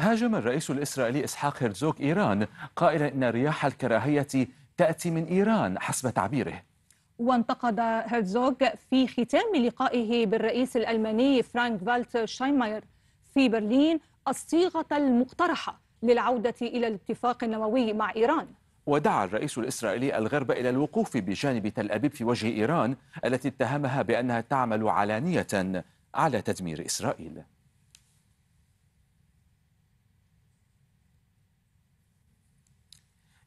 هاجم الرئيس الإسرائيلي إسحاق هرزوغ إيران قائلا إن رياح الكراهية تأتي من إيران حسب تعبيره وانتقد هرزوغ في ختام لقائه بالرئيس الألماني فرانك فالت شاينماير في برلين الصيغة المقترحة للعودة إلى الاتفاق النووي مع إيران ودعا الرئيس الإسرائيلي الغرب إلى الوقوف بجانب تل أبيب في وجه إيران التي اتهمها بأنها تعمل علانية على تدمير إسرائيل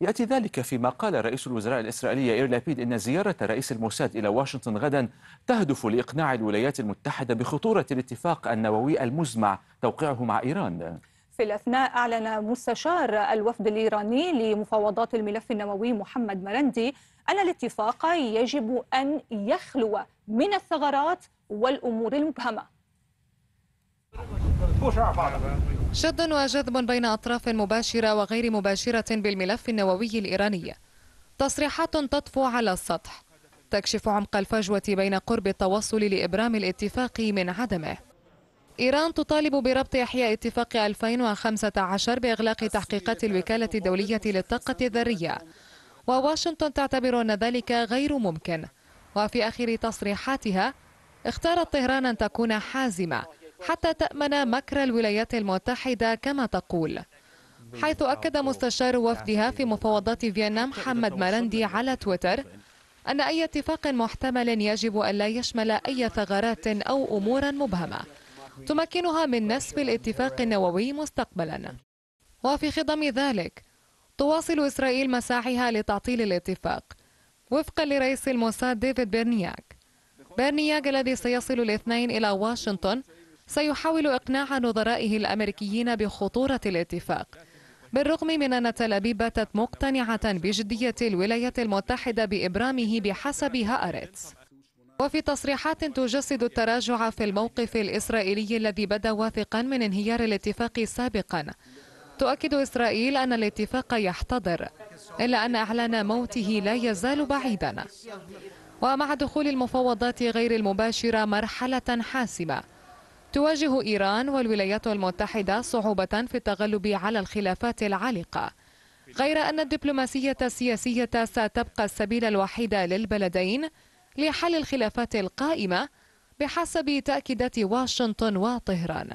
يأتي ذلك فيما قال رئيس الوزراء الإسرائيلي إير لابيد إن زيارة رئيس الموساد إلى واشنطن غدا تهدف لإقناع الولايات المتحدة بخطورة الاتفاق النووي المزمع توقيعه مع إيران في الأثناء أعلن مستشار الوفد الإيراني لمفاوضات الملف النووي محمد مرندي أن الاتفاق يجب أن يخلو من الثغرات والأمور المبهمة شد وجذب بين أطراف مباشرة وغير مباشرة بالملف النووي الإيراني تصريحات تطفو على السطح تكشف عمق الفجوة بين قرب التوصل لإبرام الاتفاق من عدمه إيران تطالب بربط إحياء اتفاق 2015 بإغلاق تحقيقات الوكالة الدولية للطاقة الذرية وواشنطن تعتبر أن ذلك غير ممكن وفي آخر تصريحاتها اختارت طهران أن تكون حازمة حتى تأمن مكر الولايات المتحدة كما تقول حيث أكد مستشار وفدها في مفاوضات فيينا محمد مارندي على تويتر أن أي اتفاق محتمل يجب أن لا يشمل أي ثغرات أو أمورا مبهمة تمكنها من نسف الاتفاق النووي مستقبلا وفي خضم ذلك تواصل إسرائيل مساعيها لتعطيل الاتفاق وفقا لرئيس الموساد ديفيد بيرنياك بيرنياك الذي سيصل الاثنين إلى واشنطن سيحاول إقناع نظرائه الأمريكيين بخطورة الاتفاق بالرغم من أن تل أبيب مقتنعة بجدية الولايات المتحدة بإبرامه بحسب هأرتس وفي تصريحات تجسد التراجع في الموقف الإسرائيلي الذي بدا واثقا من انهيار الاتفاق سابقا تؤكد إسرائيل أن الاتفاق يحتضر إلا أن إعلان موته لا يزال بعيدا ومع دخول المفاوضات غير المباشرة مرحلة حاسمة تواجه إيران والولايات المتحدة صعوبة في التغلب على الخلافات العالقة غير أن الدبلوماسية السياسية ستبقى السبيل الوحيد للبلدين لحل الخلافات القائمة بحسب تأكيدات واشنطن وطهران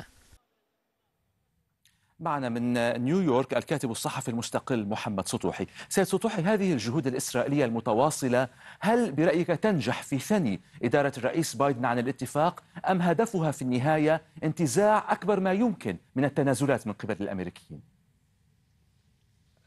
معنا من نيويورك الكاتب الصحفي المستقل محمد سطوحي سيد سطوحي هذه الجهود الإسرائيلية المتواصلة هل برأيك تنجح في ثني إدارة الرئيس بايدن عن الاتفاق أم هدفها في النهاية انتزاع أكبر ما يمكن من التنازلات من قبل الأمريكيين؟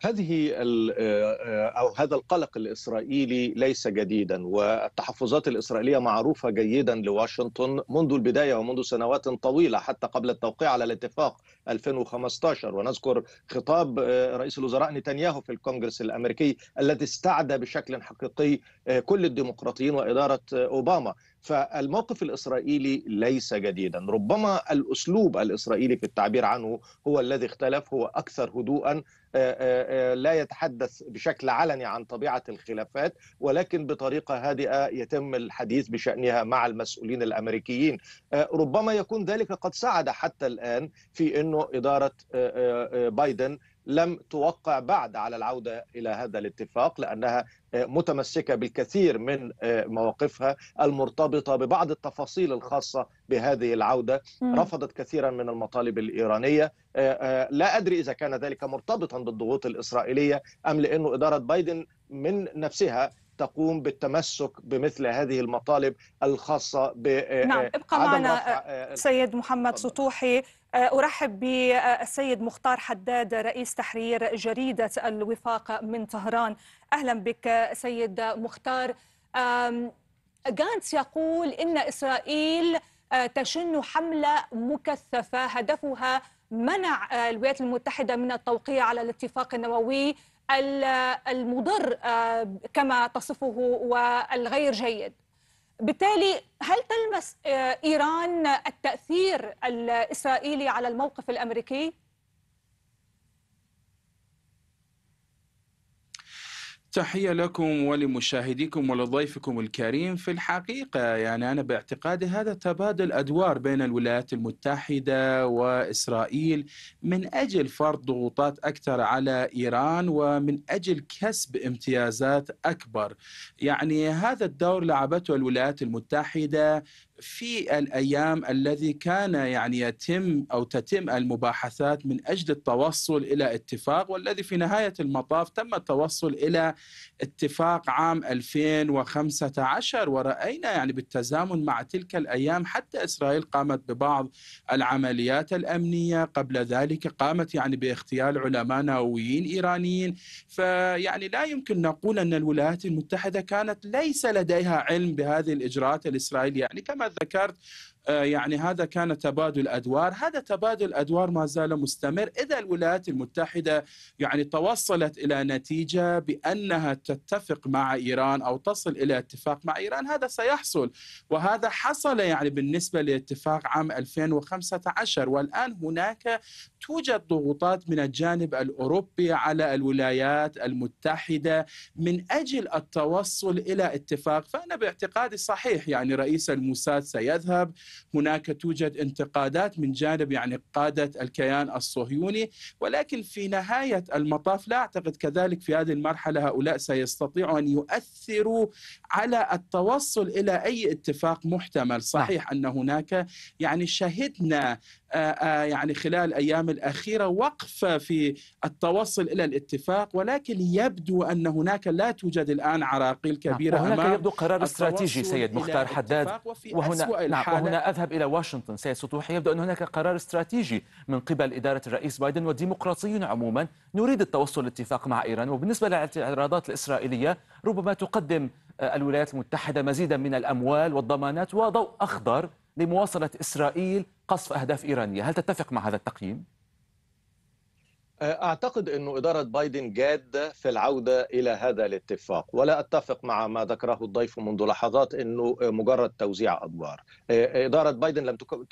هذه آه، آه، او هذا القلق الاسرائيلي ليس جديدا والتحفظات الاسرائيليه معروفه جيدا لواشنطن منذ البدايه ومنذ سنوات طويله حتى قبل التوقيع على الاتفاق 2015 ونذكر خطاب آه، رئيس الوزراء نتنياهو في الكونغرس الامريكي الذي استعدى بشكل حقيقي كل الديمقراطيين واداره اوباما فالموقف الاسرائيلي ليس جديدا، ربما الاسلوب الاسرائيلي في التعبير عنه هو الذي اختلف هو اكثر هدوءا آه، آه، آه، لا يتحدث بشكل علني عن طبيعه الخلافات ولكن بطريقه هادئه يتم الحديث بشانها مع المسؤولين الامريكيين، ربما يكون ذلك قد ساعد حتى الان في انه اداره بايدن لم توقع بعد على العودة إلى هذا الاتفاق لأنها آه، متمسكة بالكثير من آه، مواقفها المرتبطة ببعض التفاصيل الخاصة بهذه العودة رفضت كثيرا من المطالب الإيرانية آه، لا أدري إذا كان ذلك مرتبطا بالضغوط الإسرائيلية أم لأنه إدارة بايدن من نفسها تقوم بالتمسك بمثل هذه المطالب الخاصة ب نعم ابقى معنا سيد محمد سطوحي آه، أرحب بالسيد مختار حداد رئيس تحرير جريدة الوفاق من طهران أهلا بك سيد مختار غانتس يقول إن إسرائيل آه، تشن حملة مكثفة هدفها منع آه، الولايات المتحدة من التوقيع على الاتفاق النووي المضر كما تصفه والغير جيد بالتالي هل تلمس آه، إيران التأثير الإسرائيلي على الموقف الأمريكي؟ تحية لكم ولمشاهديكم ولضيفكم الكريم في الحقيقة يعني أنا باعتقادي هذا تبادل أدوار بين الولايات المتحدة وإسرائيل من أجل فرض ضغوطات أكثر على إيران ومن أجل كسب امتيازات أكبر يعني هذا الدور لعبته الولايات المتحدة في الايام الذي كان يعني يتم او تتم المباحثات من اجل التوصل الى اتفاق والذي في نهايه المطاف تم التوصل الى اتفاق عام 2015 وراينا يعني بالتزامن مع تلك الايام حتى اسرائيل قامت ببعض العمليات الامنيه قبل ذلك قامت يعني باغتيال علماء نوويين ايرانيين فيعني لا يمكن نقول ان الولايات المتحده كانت ليس لديها علم بهذه الاجراءات الاسرائيليه يعني كما ذكرت آه، يعني هذا كان تبادل ادوار، هذا تبادل ادوار ما زال مستمر، اذا الولايات المتحده يعني توصلت الى نتيجه بانها تتفق مع ايران او تصل الى اتفاق مع ايران هذا سيحصل، وهذا حصل يعني بالنسبه لاتفاق عام 2015 والان هناك توجد ضغوطات من الجانب الاوروبي على الولايات المتحده من اجل التوصل الى اتفاق، فانا باعتقادي صحيح يعني رئيس الموساد سيذهب هناك توجد انتقادات من جانب يعني قادة الكيان الصهيوني ولكن في نهاية المطاف لا أعتقد كذلك في هذه المرحلة هؤلاء سيستطيعوا أن يؤثروا على التوصل إلى أي اتفاق محتمل صحيح نعم. أن هناك يعني شهدنا آه، آه، يعني خلال الأيام الأخيرة وقفة في التوصل إلى الاتفاق ولكن يبدو أن هناك لا توجد الآن عراقيل نعم، كبيرة نعم. هناك يبدو قرار استراتيجي سيد مختار حداد وهنا, نعم. وهنا أذهب إلى واشنطن سيد سطوحي يبدو أن هناك قرار استراتيجي من قبل إدارة الرئيس بايدن والديمقراطيين عموما نريد التوصل لاتفاق مع إيران وبالنسبة للاعتراضات الإسرائيلية ربما تقدم آه، الولايات المتحدة مزيدا من الأموال والضمانات وضوء أخضر لمواصلة إسرائيل قصف أهداف إيرانية هل تتفق مع هذا التقييم؟ أه، أعتقد أن إدارة بايدن جادة في العودة إلى هذا الاتفاق ولا أتفق مع ما ذكره الضيف منذ لحظات أنه مجرد توزيع أدوار أه، إدارة بايدن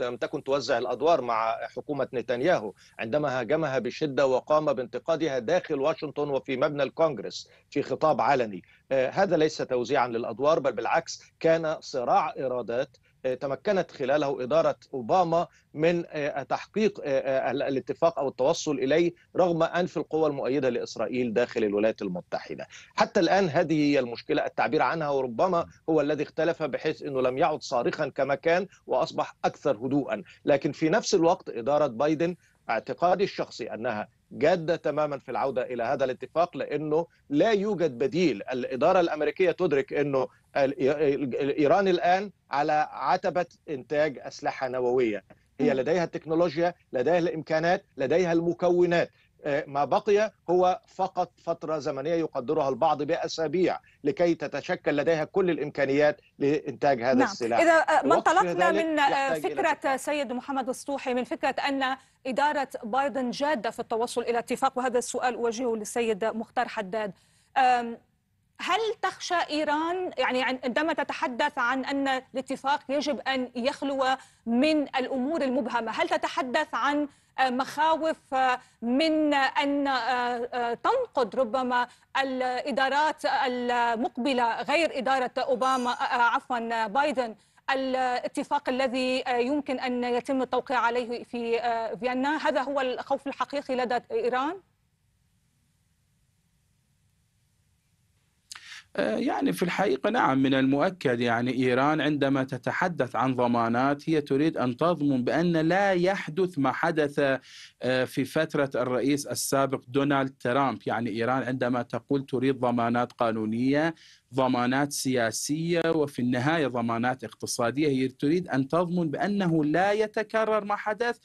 لم تكن توزع الأدوار مع حكومة نتنياهو عندما هاجمها بشدة وقام بانتقادها داخل واشنطن وفي مبنى الكونغرس في خطاب علني أه، هذا ليس توزيعا للأدوار بل بالعكس كان صراع إرادات آه، تمكنت خلاله إدارة أوباما من آه، تحقيق آه، الاتفاق أو التوصل إليه رغم أنف القوى المؤيدة لإسرائيل داخل الولايات المتحدة حتى الآن هذه هي المشكلة التعبير عنها وربما هو الذي اختلف بحيث أنه لم يعد صارخا كما كان وأصبح أكثر هدوءا لكن في نفس الوقت إدارة بايدن اعتقادي الشخصي أنها جاده تماما في العوده الى هذا الاتفاق لانه لا يوجد بديل، الاداره الامريكيه تدرك انه ايران الان على عتبه انتاج اسلحه نوويه، هي لديها التكنولوجيا، لديها الامكانات، لديها المكونات، آه، ما بقي هو فقط فترة زمنية يقدرها البعض بأسابيع لكي تتشكل لديها كل الإمكانيات لإنتاج هذا نعم. السلاح إذا آه، ما انطلقنا من آه، فكرة سيد محمد السطوحي من فكرة أن إدارة بايدن جادة في التوصل إلى اتفاق وهذا السؤال أوجهه للسيد مختار حداد هل تخشى إيران يعني عندما تتحدث عن أن الاتفاق يجب أن يخلو من الأمور المبهمة هل تتحدث عن مخاوف من أن آه، آه، تنقض ربما الإدارات المقبلة غير إدارة أوباما آه، عفوا بايدن الاتفاق الذي يمكن أن يتم التوقيع عليه في فيينا هذا هو الخوف الحقيقي لدى إيران؟ آه، يعني في الحقيقة نعم من المؤكد يعني إيران عندما تتحدث عن ضمانات هي تريد أن تضمن بأن لا يحدث ما حدث آه، في فترة الرئيس السابق دونالد ترامب يعني إيران عندما تقول تريد ضمانات قانونية ضمانات سياسية وفي النهاية ضمانات اقتصادية هي تريد أن تضمن بأنه لا يتكرر ما حدث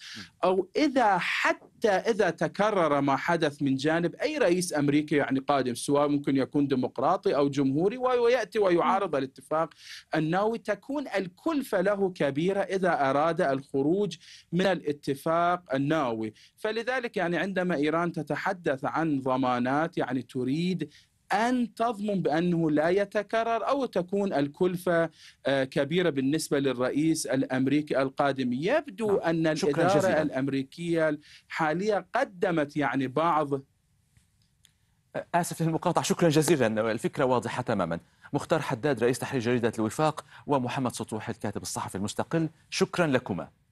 أو إذا حتى إذا تكرر ما حدث من جانب أي رئيس أمريكي يعني قادم سواء ممكن يكون ديمقراطي أو جمهوري ويأتي ويعارض الاتفاق النووي تكون الكلفة له كبيرة إذا أراد الخروج من الاتفاق النووي فلذلك يعني عندما إيران تتحدث عن ضمانات يعني تريد أن تضمن بأنه لا يتكرر أو تكون الكلفة آه، كبيرة بالنسبة للرئيس الأمريكي القادم يبدو نعم. أن الإدارة جزيلا. الأمريكية الحالية قدمت يعني بعض آسف للمقاطعة شكرا جزيلا الفكرة واضحة تماما مختار حداد رئيس تحرير جريدة الوفاق ومحمد سطوح الكاتب الصحفي المستقل شكرا لكما